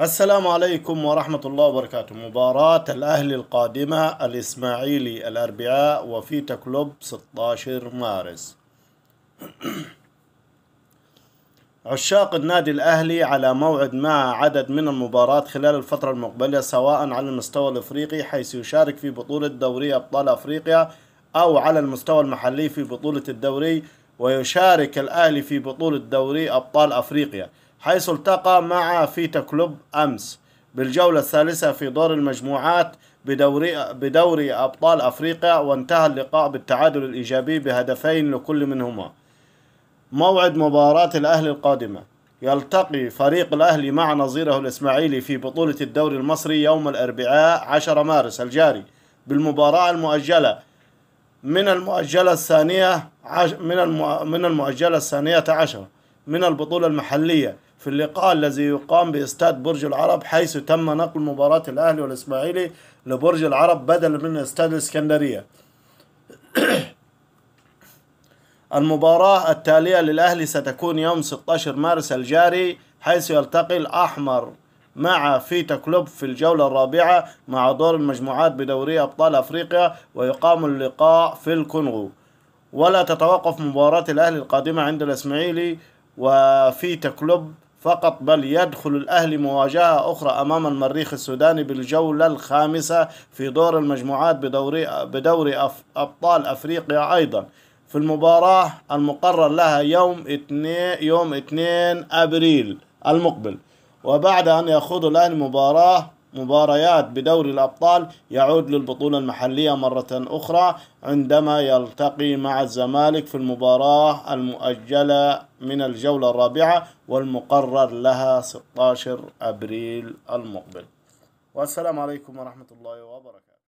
السلام عليكم ورحمة الله وبركاته مباراة الأهلي القادمة الإسماعيلي الأربعاء وفي كلوب 16 مارس عشاق النادي الأهلي على موعد مع عدد من المباريات خلال الفترة المقبلة سواء على المستوى الإفريقي حيث يشارك في بطولة دوري أبطال أفريقيا أو على المستوى المحلي في بطولة الدوري ويشارك الأهلي في بطولة دوري أبطال أفريقيا حيث التقى مع فيتا كلوب أمس بالجولة الثالثة في دور المجموعات بدوري, بدوري أبطال أفريقيا وانتهى اللقاء بالتعادل الإيجابي بهدفين لكل منهما موعد مباراة الأهلي القادمة يلتقي فريق الأهلي مع نظيره الإسماعيلي في بطولة الدوري المصري يوم الأربعاء 10 مارس الجاري بالمباراة المؤجلة من المؤجلة الثانية من المؤجلة الثانية عشر من البطولة المحلية في اللقاء الذي يقام باستاد برج العرب حيث تم نقل مباراة الأهلي والإسماعيلي لبرج العرب بدلا من استاد الإسكندرية المباراة التالية للأهلي ستكون يوم 16 مارس الجاري حيث يلتقي الأحمر مع فيتا كلوب في الجولة الرابعة مع دور المجموعات بدوري أبطال أفريقيا ويقام اللقاء في الكونغو ولا تتوقف مباراة الأهلي القادمة عند الإسماعيلي وفيتا كلوب فقط بل يدخل الأهلي مواجهة أخرى أمام المريخ السوداني بالجولة الخامسة في دور المجموعات بدوري, بدوري أبطال أفريقيا أيضا في المباراة المقرر لها يوم 2 يوم 2 أبريل المقبل وبعد أن يخوض الأهلي مباراة مباريات بدوري الأبطال يعود للبطولة المحلية مرة أخرى عندما يلتقي مع الزمالك في المباراة المؤجلة من الجولة الرابعة والمقرر لها 16 أبريل المقبل والسلام عليكم ورحمة الله وبركاته